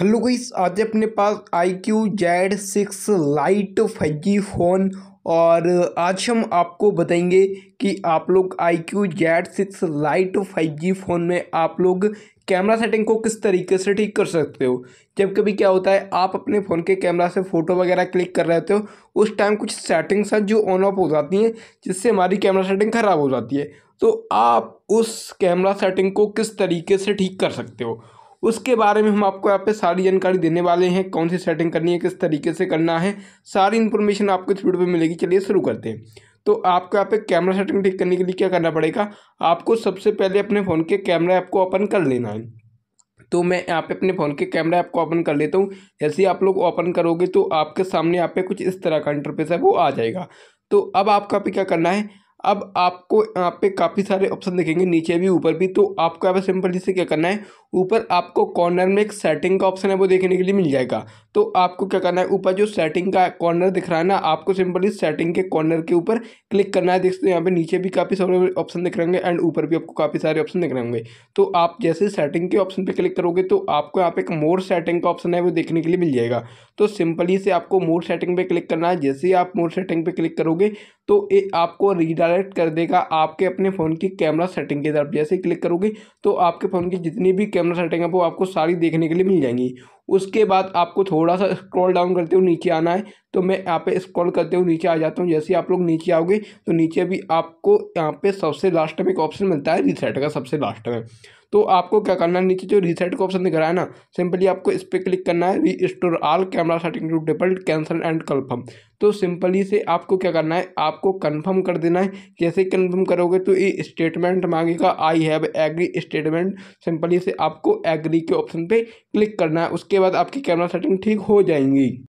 hello guys आज अपने पास iQOO Z six lite five G phone और आज हम आपको बताएंगे कि आप लोग iQOO Z six lite five G phone में आप लोग कैमरा सेटिंग को किस तरीके से ठीक कर सकते हो जब कभी क्या होता है आप अपने फ़ोन के कैमरा से फ़ोटो वगैरह क्लिक कर रहे होते हो उस टाइम कुछ सेटिंग्स हैं जो ऑन ऑफ हो जाती हैं जिससे हमारी कैमरा सेटिंग ख़राब हो जाती है तो आप उस कैमरा सेटिंग को किस तरीके से ठीक कर सकते हो उसके बारे में हम आपको यहाँ पे सारी जानकारी देने वाले हैं कौन सी सेटिंग करनी है किस तरीके से करना है सारी इन्फॉर्मेशन आपको इस वीडियो में मिलेगी चलिए शुरू करते हैं तो आपको यहाँ पे कैमरा सेटिंग ठीक करने के लिए क्या करना पड़ेगा आपको सबसे पहले अपने फ़ोन के कैमरा ऐप को ओपन कर लेना है तो मैं यहाँ पे अपने फ़ोन के कैमरा ऐप को ओपन कर लेता हूँ जैसे ही आप लोग ओपन करोगे तो आपके सामने यहाँ पे कुछ इस तरह का इंटरफेस है वो आ जाएगा तो अब आपको यहाँ पे क्या करना है अब आपको यहाँ पे काफ़ी सारे ऑप्शन दिखेंगे नीचे भी ऊपर भी तो आपको यहाँ पर सिंपल जिससे क्या करना है ऊपर आपको कॉर्नर में एक सेटिंग का ऑप्शन है वो देखने के लिए मिल जाएगा तो आपको क्या करना है ऊपर जो सेटिंग का कॉर्नर दिख रहा है ना आपको सिंपली सेटिंग के कॉर्नर के ऊपर क्लिक करना है देख सकते हो यहाँ पे नीचे भी काफ़ी सारे ऑप्शन दिख रहे होंगे एंड ऊपर भी आपको काफ़ी सारे ऑप्शन दिख रहे होंगे तो आप जैसे सेटिंग के ऑप्शन पर क्लिक करोगे तो आपको यहाँ पे एक मोर सेटिंग का ऑप्शन है वो देखने के लिए मिल जाएगा तो सिंपली से आपको मोर सेटिंग पर क्लिक करना है जैसे ही आप मोर सेटिंग पर क्लिक करोगे तो ये आपको रीडायरेक्ट डायरेक्ट कर देगा आपके अपने फ़ोन की कैमरा सेटिंग की तरफ जैसे ही क्लिक करोगे तो आपके फ़ोन की जितनी भी कैमरा सेटिंग है वो आपको सारी देखने के लिए मिल जाएंगी उसके बाद आपको थोड़ा सा स्क्रॉल डाउन करते हुए नीचे आना है तो मैं यहाँ पे स्क्रॉल करते हुए नीचे आ जाता हूँ जैसे आप लोग नीचे आओगे तो नीचे भी आपको यहाँ पे सबसे लास्ट में एक ऑप्शन मिलता है रीसेट का सबसे लास्ट में तो आपको क्या करना है नीचे जो रीसेट का ऑप्शन दिख रहा है ना सिंपली आपको इस पर क्लिक करना है restore all camera setting to default cancel and confirm तो सिंपली से आपको क्या करना है आपको कन्फर्म कर देना है जैसे कन्फर्म करोगे तो ये स्टेटमेंट मांगेगा I have agree statement simply से आपको एग्री के ऑप्शन पर क्लिक करना है उसके बाद आपकी कैमरा सेटिंग ठीक हो जाएंगी